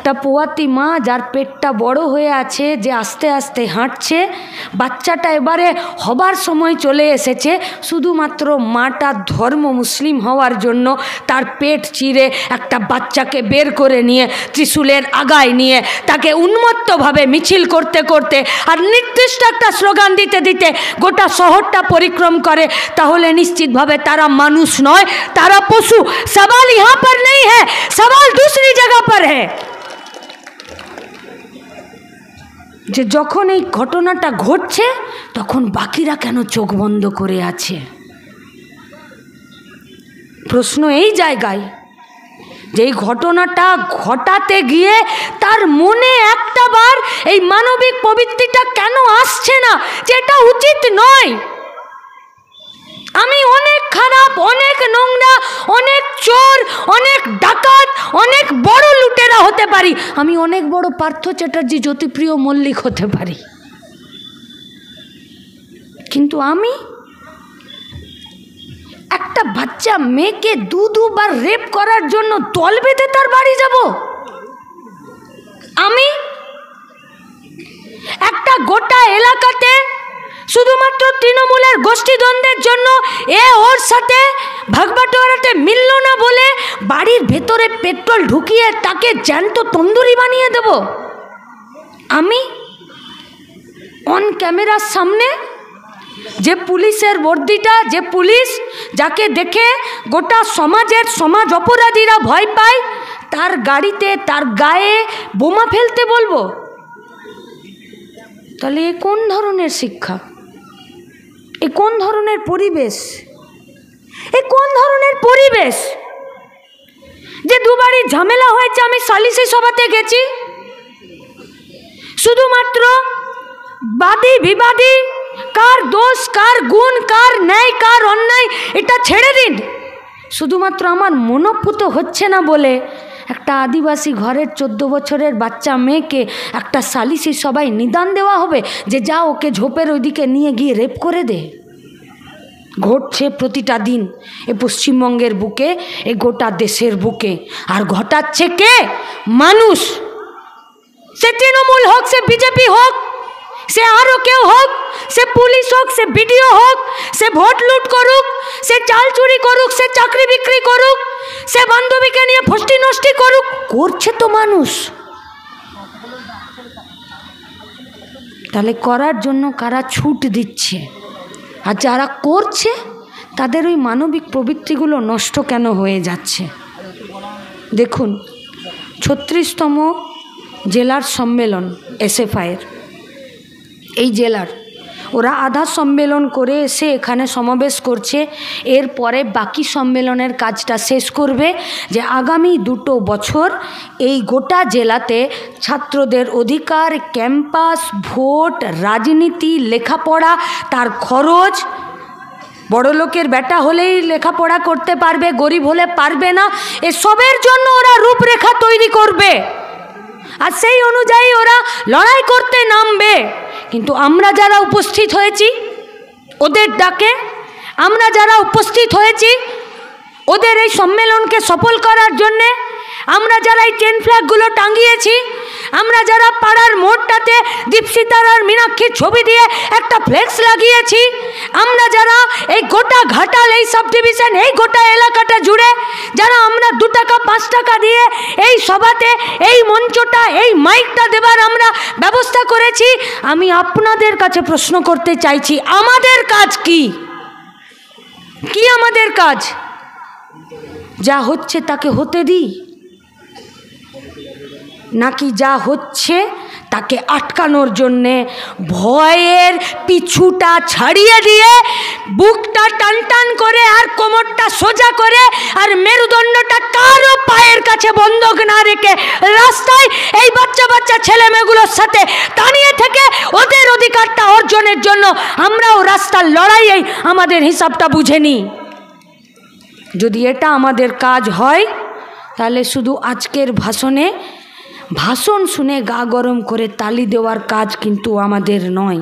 একটা পোয়াতি মা যার পেটটা বড় হয়ে আছে যে আস্তে আস্তে হাঁটছে বাচ্চাটা এবারে হবার সময় চলে এসেছে শুধুমাত্র মাটা ধর্ম মুসলিম হওয়ার জন্য তার পেট চিরে একটা বাচ্চাকে বের করে নিয়ে ত্রিশুলের আগায় নিয়ে তাকে উন্মত্তভাবে মিছিল করতে করতে আর নির্দিষ্ট একটা স্লোগান দিতে দিতে গোটা শহরটা পরিক্রম করে তাহলে নিশ্চিতভাবে তারা মানুষ নয় তারা পশু সবাল ইহা পর নেই হ্যাঁ সবাল दूसरी জায়গা পর হ্যাঁ যে যখন এই ঘটনাটা ঘটছে তখন বাকিরা কেন চোখ বন্ধ করে আছে প্রশ্ন এই জায়গায় যে এই ঘটনাটা ঘটাতে গিয়ে তার মনে একটা বার এই মানবিক প্রবৃত্তিটা কেন আসছে না যে এটা উচিত নয় আমি অনেক খারাপ অনেক নোংরা অনেক চোখ পারি আমি অনেক বড় পার্থ চ্যাটার্জি জ্যোতিপ্রিয় মল্লিক হতে পারি কিন্তু আমি একটা বাচ্চা মেয়েকে দু দুবার রেপ করার জন্য তল বেঁধে তার বাড়ি যাব আমি একটা গোটা এলাকাতে শুধুমাত্র তৃণমূলের গোষ্ঠীদ্বন্দ্বের জন্য এ ওর সাথে ভাগবাটোয়ারাতে মিলল না বলে বাড়ির ভেতরে পেট্রোল ঢুকিয়ে তাকে জ্যান্ত তন্দুরি বানিয়ে দেব আমি অন ক্যামেরার সামনে যে পুলিশের বর্দিটা যে পুলিশ যাকে দেখে গোটা সমাজের সমাজ অপরাধীরা ভয় পায় তার গাড়িতে তার গায়ে বোমা ফেলতে বলবো তাহলে এ কোন ধরনের শিক্ষা এ কোন ধরনের পরিবেশ এ কোন ধরনের পরিবেশ যে দুবারই ঝামেলা হয়েছে আমি সালিসি সভাতে গেছি শুধুমাত্র বাদী বিবাদী কার দোষ কার গুণ কার ন্যায় কার অন্যায় এটা ছেড়ে দিন শুধুমাত্র আমার মনপুত হচ্ছে না বলে একটা আদিবাসী ঘরের চোদ্দ বছরের বাচ্চা মেয়েকে একটা সালিসি সবাই নিদান দেওয়া হবে যে যা ওকে ঝোপের ওইদিকে নিয়ে গিয়ে রেপ করে দে ঘটছে প্রতিটা দিন এ পশ্চিমবঙ্গের বুকে এ গোটা দেশের বুকে আর ঘটাচ্ছে কে মানুষ সে তৃণমূল হোক সে বিজেপি হোক সে আরও কেউ হোক সে পুলিশ হোক সে বিডিও হোক সে ভোট লুট করুক সে চাল চুরি করুক সে চাকরি বিক্রি করুক সে বান্ধবীকে নিয়ে ফষ্টি নষ্টি করুক করছে তো মানুষ তাহলে করার জন্য কারা ছুট দিচ্ছে আর যারা করছে তাদের ওই মানবিক প্রবৃত্তিগুলো নষ্ট কেন হয়ে যাচ্ছে দেখুন ছত্রিশতম জেলার সম্মেলন এসএফআইয়ের এই জেলার ওরা আধা সম্মেলন করে এসে এখানে সমাবেশ করছে এরপরে বাকি সম্মেলনের কাজটা শেষ করবে যে আগামী দুটো বছর এই গোটা জেলাতে ছাত্রদের অধিকার ক্যাম্পাস ভোট রাজনীতি লেখাপড়া তার খরচ লোকের ব্যাটা হলেই লেখাপড়া করতে পারবে গরিব হলে পারবে না এসবের জন্য ওরা রূপরেখা তৈরি করবে আর সেই অনুযায়ী ওরা লড়াই করতে নামবে কিন্তু আমরা যারা উপস্থিত হয়েছি ওদের ডাকে আমরা যারা উপস্থিত হয়েছি ওদের এই সম্মেলনকে সফল করার জন্যে আমরা যারা এই চেন ফ্ল্যাগগুলো টাঙিয়েছি আমরা যারা পাড়ার মোড়টাতে দীপসিতার আর মীনাক্ষীর ছবি দিয়ে একটা ফ্লেক্স লাগিয়েছি আমরা যারা এই গোটা ঘাটাল এই সব ডিভিশন এই গোটা এলাকাটা জুড়ে যারা আমরা দু টাকা পাঁচ টাকা দিয়ে এই সভাতে এই মঞ্চটা এই মাইকটা দেবার আমরা ব্যবস্থা করেছি আমি আপনাদের কাছে প্রশ্ন করতে চাইছি আমাদের কাজ কি কি আমাদের কাজ যা হচ্ছে তাকে হতে দিই নাকি যা হচ্ছে তাকে আটকানোর জন্যে ভয়ের পিছুটা ছাড়িয়ে দিয়ে বুকটা টান টান করে আর কোমরটা সোজা করে আর মেরুদণ্ডটা কারো পায়ের কাছে বন্ধক না রেখে রাস্তায় এই বাচ্চা বাচ্চা ছেলেমেয়েগুলোর সাথে দাঁড়িয়ে থেকে ওদের অধিকারটা অর্জনের জন্য আমরাও রাস্তার লড়াইয়েই আমাদের হিসাবটা বুঝে নিই যদি এটা আমাদের কাজ হয় তাহলে শুধু আজকের ভাষণে ভাষণ শুনে গা গরম করে তালি দেওয়ার কাজ কিন্তু আমাদের নয়